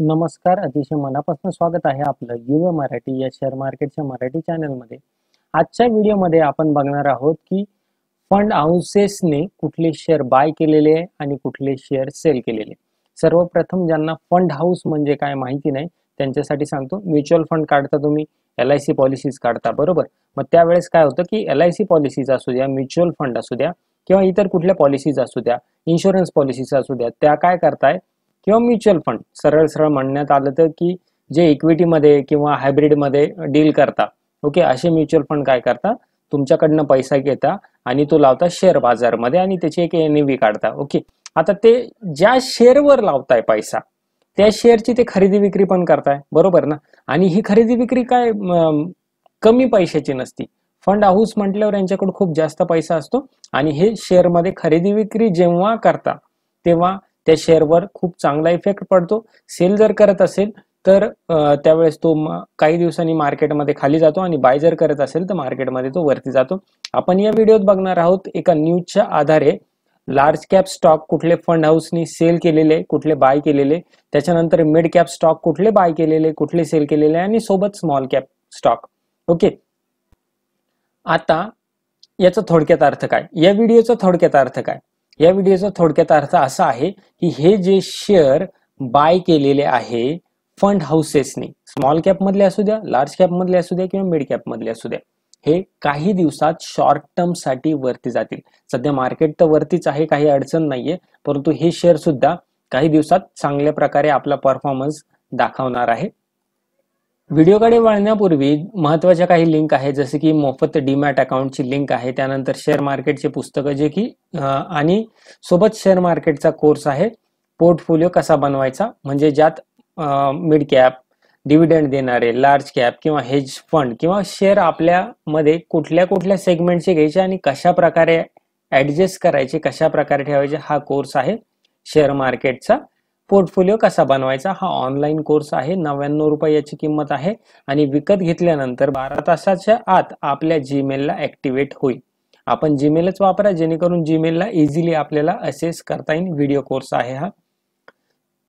नमस्कार अतिशय मनापासून स्वागत आहे आपलं युव मराठी या शेअर मार्केटच्या मराठी चॅनलमध्ये आजच्या व्हिडिओमध्ये आपण बघणार आहोत की फंड हाऊसेसने कुठले शेअर बाय केलेले आहे आणि कुठले शेअर सेल केलेले सर्वप्रथम ज्यांना फंड हाऊस म्हणजे काय माहिती नाही त्यांच्यासाठी सांगतो म्युच्युअल फंड काढता तुम्ही एल आय सी पॉलिसीज काढता बरोबर मग त्यावेळेस काय होतं की एल आय सी पॉलिसीज असू द्या म्युच्युअल फंड असू द्या किंवा इतर कुठल्या पॉलिसीज असू द्या इन्शुरन्स पॉलिसीज असू द्या त्या काय करताय किंवा म्युच्युअल फंड सरळ सरळ म्हणण्यात आलं तर की जे इक्विटीमध्ये किंवा हायब्रिडमध्ये डील करता ओके असे म्युच्युअल फंड काय करता तुमच्याकडनं पैसा घेता आणि तो लावता शेअर बाजारमध्ये आणि त्याची एक एन व्ही काढता ओके आता ते ज्या शेअरवर लावताय पैसा त्या शेअरची ते खरेदी विक्री पण करताय बरोबर ना आणि ही खरेदी विक्री काय कमी पैशाची नसती फंड हाऊस म्हटल्यावर यांच्याकडून खूप जास्त पैसा असतो आणि हे शेअरमध्ये खरेदी विक्री जेव्हा करता तेव्हा त्या शेअरवर खूप चांगला इफेक्ट पडतो सेल जर करत असेल तर त्यावेळेस तो काही दिवसांनी मार्केटमध्ये खाली जातो आणि बाय जर करत असेल तर मार्केटमध्ये तो वरती जातो आपण या व्हिडिओत बघणार आहोत एका न्यूजच्या आधारे लार्ज कॅप स्टॉक कुठले फंड हाऊसनी सेल केलेले कुठले बाय केलेले त्याच्यानंतर मिड कॅप स्टॉक कुठले बाय केलेले कुठले सेल केलेले आणि सोबत स्मॉल कॅप स्टॉक ओके आता याचा थोडक्यात अर्थ काय या व्हिडिओचा थोडक्यात अर्थ काय या व्हिडिओचा थोडक्यात अर्थ असा आहे की हे जे शेअर बाय केलेले आहे फंड हाऊसेसने स्मॉल कॅप मधले असू द्या लार्ज कॅप मधले असू द्या किंवा मिड कॅप मधले असू द्या हे काही दिवसात शॉर्ट टर्म साठी वरती जातील सध्या मार्केट तर वरतीच आहे काही अडचण नाहीये परंतु हे शेअर सुद्धा काही दिवसात चांगल्या प्रकारे आपला परफॉर्मन्स दाखवणार आहे व्हिडिओकडे वळण्यापूर्वी महत्वाच्या काही लिंक आहेत जसे की मोफत डीमॅट अकाउंटची लिंक आहे त्यानंतर शेअर मार्केटचे पुस्तकं जे की आणि सोबत शेअर मार्केटचा कोर्स आहे पोर्टफोलिओ कसा बनवायचा म्हणजे ज्यात मिड कॅप डिव्हिडंड देणारे लार्ज कॅप किंवा हेज फंड किंवा शेअर आपल्यामध्ये कुठल्या कुठल्या सेगमेंटचे घ्यायचे आणि कशा प्रकारे ऍडजस्ट करायचे कशा प्रकारे ठेवायचे हा कोर्स आहे शेअर मार्केटचा पोर्टफोलिओ कसा बनवायचा हा ऑनलाईन कोर्स आहे नव्याण्णव रुपये याची किंमत आहे आणि विकत घेतल्यानंतर बारा तासाच्या आत आपल्या जीमेलला ऍक्टिव्हेट होईल आपण जीमेलच वापरा जेणेकरून जीमेलला इझिली आपल्याला असेस करता येईल व्हिडिओ कोर्स आहे हा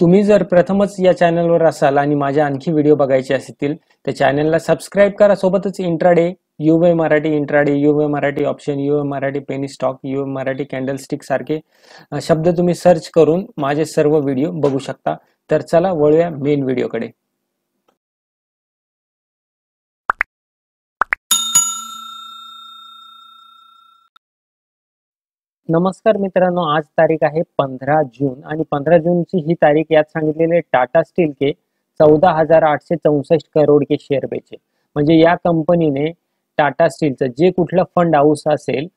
तुम्ही जर प्रथमच या चॅनलवर असाल आणि माझ्या आणखी व्हिडिओ बघायचे असतील तर चॅनलला सबस्क्राईब करा सोबतच intraday you Marathi intraday you Marathi option you Marathi penny stock you Marathi candle stick सारखे शब्द तुम्ही सर्च करून माझे सर्व व्हिडिओ बघू शकता तर चला वळूया मेन व्हिडिओकडे नमस्कार मित्रांनो आज तारीख आहे पंधरा जून आणि पंधरा ची ही तारीख यात सांगितलेले टाटा स्टील के चौदा हजार आठशे चौसष्ट करोड के शेअर बेचे म्हणजे या कंपनीने टाटा स्टीलचं जे कुठलं फंड हाऊस असेल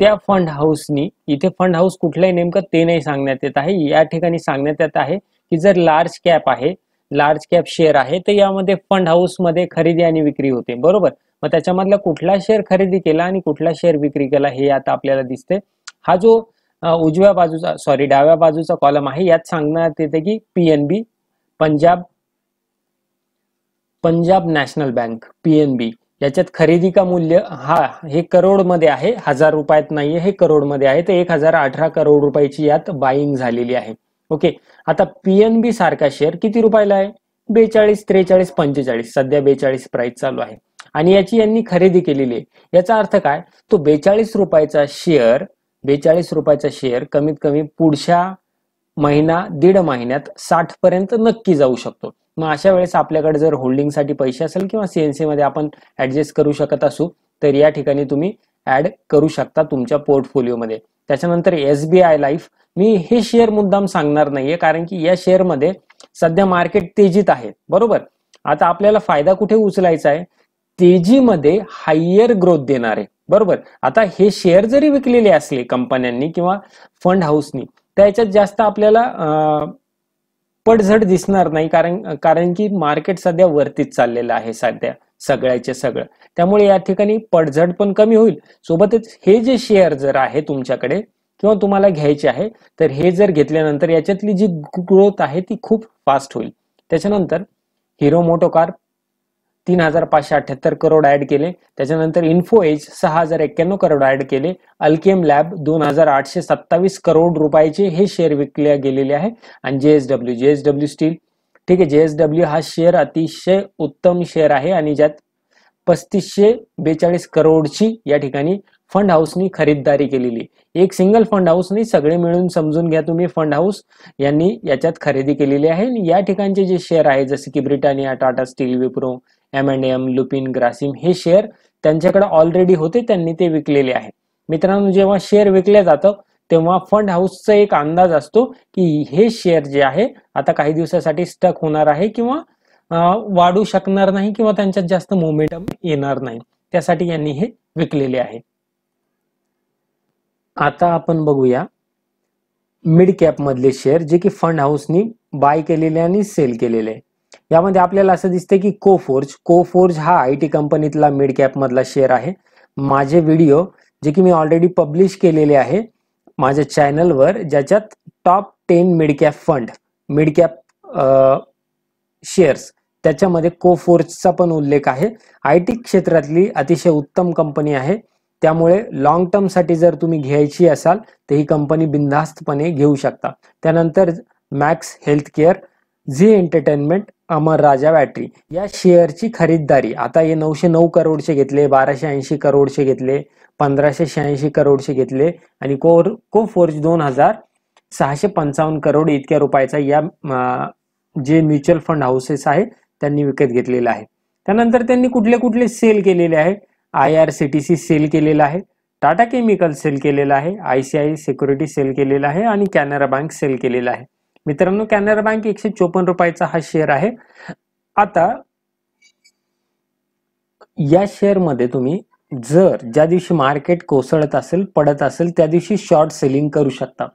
त्या फंड हाऊसनी इथे फंड हाऊस कुठलाही नेमकं ते नाही सांगण्यात येत आहे या ठिकाणी सांगण्यात येत आहे की जर लार्ज कॅप आहे लार्ज कॅप शेअर आहे तर यामध्ये फंड हाऊसमध्ये खरेदी आणि विक्री होते बरोबर मग त्याच्यामधला कुठला शेअर खरेदी केला आणि कुठला शेअर विक्री केला हे आता आपल्याला दिसते हा जो उजव्या बाजूचा सॉरी डाव्या बाजूचा कॉलम आहे यात सांगण्यात येते की PNB Punjab Punjab National Bank PNB याच्यात खरेदी का मूल्य हा हे करोडमध्ये आहे हजार रुपयात नाहीये हे करोडमध्ये आहे तर एक हजार अठरा करोड रुपयाची यात बाईंग झालेली आहे ओके आता पीएनबी सारखा शेअर किती रुपयाला आहे बेचाळीस त्रेचाळीस पंचेचाळीस सध्या बेचाळीस प्राइस चालू आहे आणि याची यांनी खरेदी केलेली आहे याचा अर्थ काय तो बेचाळीस रुपयाचा शेअर बेचाळीस रुपयाचा शेअर कमीत कमी पुढच्या महिना दीड महिन्यात साठ पर्यंत नक्की जाऊ शकतो मग अशा वेळेस आपल्याकडे जर होल्डिंगसाठी पैसे असेल किंवा सीएनसी मध्ये आपण ऍडजस्ट करू शकत असू तर या ठिकाणी तुम्ही ऍड करू शकता तुमच्या पोर्टफोलिओमध्ये त्याच्यानंतर एस बी आय लाईफ मी हे शेअर मुद्दाम सांगणार नाहीये कारण की या शेअर मध्ये सध्या मार्केट तेजीत आहे बरोबर आता आपल्याला फायदा कुठे उचलायचा आहे तेजीमध्ये हायर ग्रोथ देणार आहे बरोबर आता हे शेअर जरी विकलेले असले कंपन्यांनी किंवा फंड हाऊसनी त्याच्यात जास्त आपल्याला पडझड दिसणार नाही कारण कारण की मार्केट सध्या वरतीच चाललेलं आहे सध्या सगळ्याचे सगळं त्यामुळे या ठिकाणी पडझड पण कमी होईल सोबतच हे जे शेअर जर आहे तुमच्याकडे किंवा तुम्हाला घ्यायचे आहे तर हे जर घेतल्यानंतर याच्यातली जी ग्रोथ आहे ती खूप फास्ट होईल त्याच्यानंतर हिरो मोटो कार तीन हजार पाचशे अठ्याहत्तर करोड ऍड केले त्याच्यानंतर इन्फो एज सहा हजार एक्क्याण्णव करोड ऍड केले अल्केम लॅब दोन हजार आठशे सत्तावीस करोड रुपयाचे हे शेअर विकले गेलेले आहे आणि जेएसडब्ल्यू जेएसडब्ल्यू स्टील ठीक आहे जेएसडब्ल्यू हा शेअर अतिशय उत्तम शेअर आहे आणि ज्यात पस्तीसशे बेचाळीस करोडची या ठिकाणी फंड हाऊसनी खरीददारी केलेली एक सिंगल फंड हाऊसनी सगळे मिळून समजून घ्या तुम्ही फंड हाऊस यांनी याच्यात खरेदी केलेली आहे आणि या ठिकाणचे जे शेअर आहे जसे की Britannia Tata steel Wipro M M Lupin Grasim हे शेअर त्यांच्याकडे ऑलरेडी होते त्यांनी ते विकलेले आहेत मित्रांनो जेव्हा शेअर विकले जातं तेव्हा फंड हाऊसचा एक अंदाज असतो की हे शेअर जे आहे आता काही दिवसासाठी स्टक होणार आहे किंवा वाढू शकणार नाही किंवा त्यांच्यात जास्त मोमेंटम येणार नाही त्यासाठी यांनी हे विकलेले आहे आता आपण बघूया मिड कॅप मधले शेअर जे की फंड हाऊसनी बाय केलेले आणि सेल केलेले आहे यामध्ये आपल्याला असं दिसतं की को फोर्ज को हा आय टी कंपनीतला मिड कॅप मधला शेअर आहे माझे व्हिडिओ जे की मी ऑलरेडी पब्लिश केलेले आहे माझ्या चॅनलवर ज्याच्यात top ten mid cap fund mid cap shares त्याच्यामध्ये को पण उल्लेख आहे आय टी क्षेत्रातली अतिशय उत्तम कंपनी आहे त्यामुळे लॉंग टर्मसाठी जर तुम्ही घ्यायची असाल तर ही कंपनी बिनधास्तपणे घेऊ शकता त्यानंतर max health care Zee entertainment Amar Raja battery या शेअरची खरीददारी आता हे नऊशे नऊ करोडचे घेतले बाराशे ऐंशी करोडचे घेतले पंधराशे शहाऐंशी करोडचे घेतले आणि कोर को फोर्ज दोन हजार सहाशे पंचावन्न करोड इतक्या रुपयाचा या जे म्युच्युअल फंड हाऊसेस आहे त्यांनी विकत घेतलेला आहे त्यानंतर त्यांनी कुठले कुठले सेल केलेले आहे I R C T C sell केलेला आहे टाटा केमिकल सेल केलेला आहे I C I security sell केलेला आहे आणि कॅनरा बँक सेल केलेला आहे मित्रांनो कॅनरा बँक एकशे चोपन्न रुपयाचा हा शेअर आहे आता या शेअर मध्ये तुम्ही जर ज्या दिवशी मार्केट कोसळत असेल पडत असेल त्या दिवशी शॉर्ट सेलिंग करू शकता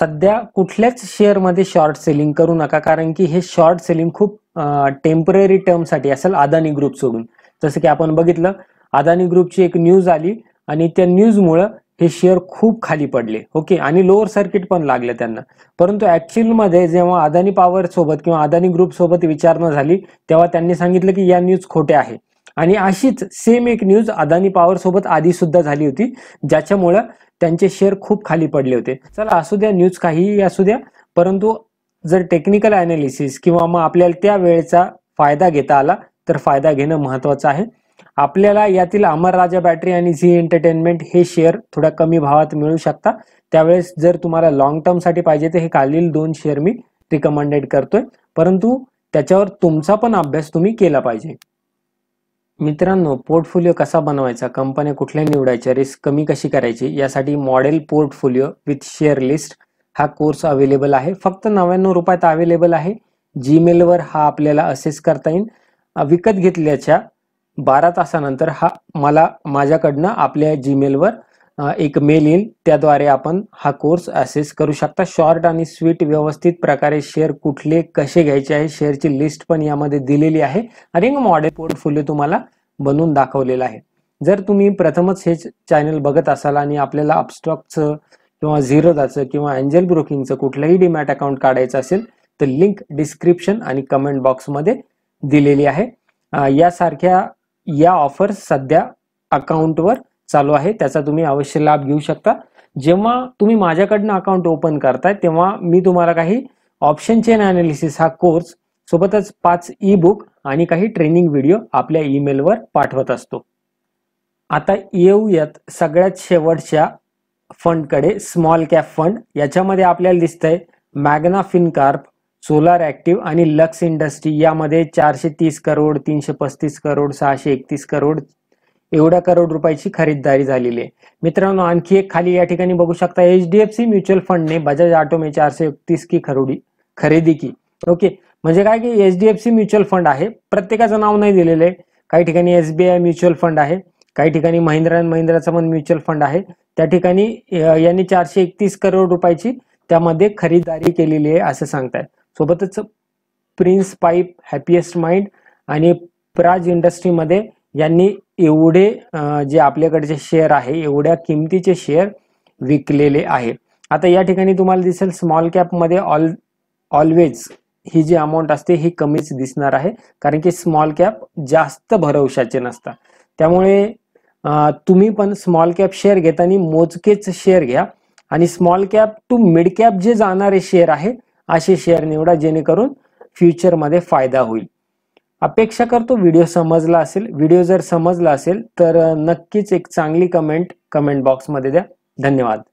सध्या कुठल्याच शेअर मध्ये शॉर्ट सेलिंग करू नका कारण की हे शॉर्ट सेलिंग खूप टेम्पररी साठी असेल अदानी ग्रुप सोडून जसं की आपण बघितलं अदानी ग्रुपची एक न्यूज आली आणि त्या न्यूजमुळं हे शेअर खूप खाली पडले ओके आणि लोअर सर्किट पण लागले त्यांना परंतु ऍक्च्युअलमध्ये जेव्हा अदानी पॉवर सोबत किंवा अदानी ग्रुप सोबत विचारणा झाली तेव्हा त्यांनी सांगितलं की या न्यूज खोट्या आहे आणि अशीच सेम एक न्यूज अदानी पॉवर सोबत आधी सुद्धा झाली होती ज्याच्यामुळं त्यांचे शेअर खूप खाली पडले होते चला असू द्या न्यूज काहीही असू द्या परंतु जर टेक्निकल अनालिसिस किंवा मग आपल्याला त्या वेळेचा फायदा घेता आला तर फायदा घेणं महत्वाचं आहे आपल्याला यातील अमर राजा बॅटरी आणि झी एंटरटेनमेंट हे शेअर थोड्या कमी भावात मिळू शकता त्यावेळेस जर तुम्हाला लॉंग टर्मसाठी पाहिजे तर हे खालील दोन शेअर मी रिकमेंडेड करतोय परंतु त्याच्यावर तुमचा पण अभ्यास तुम्ही केला पाहिजे मित्रांनो पोर्टफोलिओ कसा बनवायचा कंपन्या कुठल्या निवडायच्या रिस्क कमी कशी करायची यासाठी model portfolio with share list हा कोर्स अवेलेबल आहे फक्त नव्याण्णव रुपयात अवेलेबल आहे जीमेलवर हा आपल्याला असेस करता येईल विकत घेतल्याच्या बारा तासानंतर हा मला माझ्याकडनं आपल्या जीमेलवर एक मेल येईल त्याद्वारे आपण हा कोर्स असेस करू शकता शॉर्ट आणि स्वीट व्यवस्थित प्रकारे शेअर कुठले कसे घ्यायचे आहे शेअरची लिस्ट पण यामध्ये दिलेली आहे आणि मॉडेल पोर्टफोलिओ तुम्हाला बनवून दाखवलेला आहे जर तुम्ही प्रथमच हे चॅनल बघत असाल आणि आपल्याला अपस्टॉकचं किंवा झिरोदाचं किंवा अँजल ब्रोकिंगचं कुठलंही डीमॅट अकाउंट काढायचं असेल तर लिंक डिस्क्रिप्शन आणि कमेंट बॉक्समध्ये दिलेली आहे यासारख्या या ऑफर सध्या अकाउंटवर चालू आहे त्याचा तुम्ही अवश्य लाभ घेऊ शकता जेव्हा तुम्ही माझ्याकडनं अकाउंट ओपन करताय तेव्हा मी तुम्हाला काही ऑप्शन चेन अनालिसिस हा कोर्स सोबतच पाच ई बुक आणि काही ट्रेनिंग व्हिडिओ आपल्या ईमेलवर पाठवत असतो आता येऊयात सगळ्यात शेवटच्या फंडकडे स्मॉल कॅप फंड याच्यामध्ये आपल्याला दिसतंय मॅग्ना फिनकार्प सोलार ऍक्टिव्ह आणि लक्स इंडस्ट्री यामध्ये चारशे तीस करोड तीनशे पस्तीस करोड सहाशे एकतीस करोड एवढ्या करोड रुपयाची खरेदीदारी झालेली आहे मित्रांनो आणखी एक खाली या ठिकाणी बघू शकता H D F C mutual फंडने बजाज ऑटोमे चारशे एकतीस की खरोडी खरेदी की ओके म्हणजे काय की H D F C mutual fund आहे प्रत्येकाचं नाव नाही दिलेलं आहे काही ठिकाणी एसबीआय म्युच्युअल फंड आहे काही ठिकाणी महिंद्रा अँड महिंद्राचा पण म्युच्युअल फंड आहे त्या ठिकाणी यांनी चारशे एकतीस करोड रुपयाची त्यामध्ये खरेदीदारी केलेली आहे असं सांगतायत सोबतच प्रिन्स पाईप हॅपिएस्ट माइंड आणि प्राज इंडस्ट्रीमध्ये यांनी एवढे जे आपल्याकडचे शेअर आहे एवढ्या किमतीचे शेअर विकलेले आहे आता या ठिकाणी तुम्हाला दिसेल स्मॉल कॅपमध्ये ऑल ऑलवेज ही जी अमाऊंट असते ही कमीच दिसणार आहे कारण की स्मॉल कॅप जास्त भरवशाचे नसतात त्यामुळे तुम्ही पण स्मॉल कॅप शेअर घेताना मोजकेच शेअर घ्या आणि small cap to mid cap जे जाणारे शेअर आहे असे शेअर निवडा जेणेकरून फ्युचरमध्ये फायदा होईल अपेक्षा करतो व्हिडिओ समजला असेल व्हिडिओ जर समजला असेल तर नक्कीच एक चांगली कमेंट कमेंट बॉक्समध्ये द्या धन्यवाद